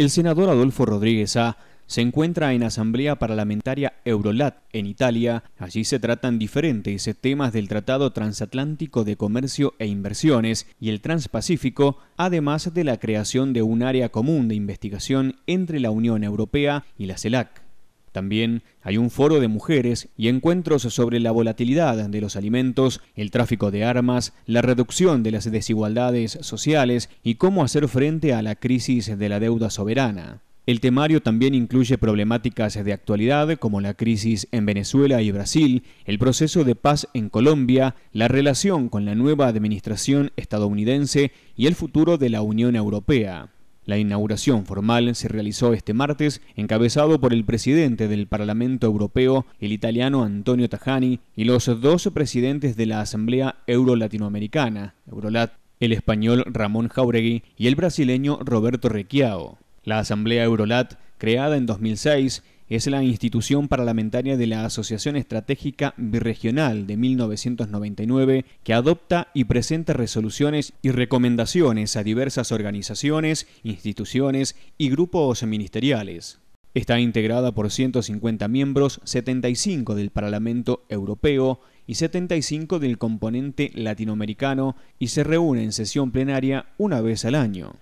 El senador Adolfo Rodríguez A. se encuentra en Asamblea Parlamentaria Eurolat, en Italia. Allí se tratan diferentes temas del Tratado Transatlántico de Comercio e Inversiones y el Transpacífico, además de la creación de un área común de investigación entre la Unión Europea y la CELAC. También hay un foro de mujeres y encuentros sobre la volatilidad de los alimentos, el tráfico de armas, la reducción de las desigualdades sociales y cómo hacer frente a la crisis de la deuda soberana. El temario también incluye problemáticas de actualidad como la crisis en Venezuela y Brasil, el proceso de paz en Colombia, la relación con la nueva administración estadounidense y el futuro de la Unión Europea. La inauguración formal se realizó este martes, encabezado por el presidente del Parlamento Europeo, el italiano Antonio Tajani, y los dos presidentes de la Asamblea Euro-Latinoamericana, Eurolat, el español Ramón Jauregui y el brasileño Roberto Requiao. La Asamblea Eurolat, creada en 2006, es la institución parlamentaria de la Asociación Estratégica Birregional de 1999 que adopta y presenta resoluciones y recomendaciones a diversas organizaciones, instituciones y grupos ministeriales. Está integrada por 150 miembros, 75 del Parlamento Europeo y 75 del componente latinoamericano y se reúne en sesión plenaria una vez al año.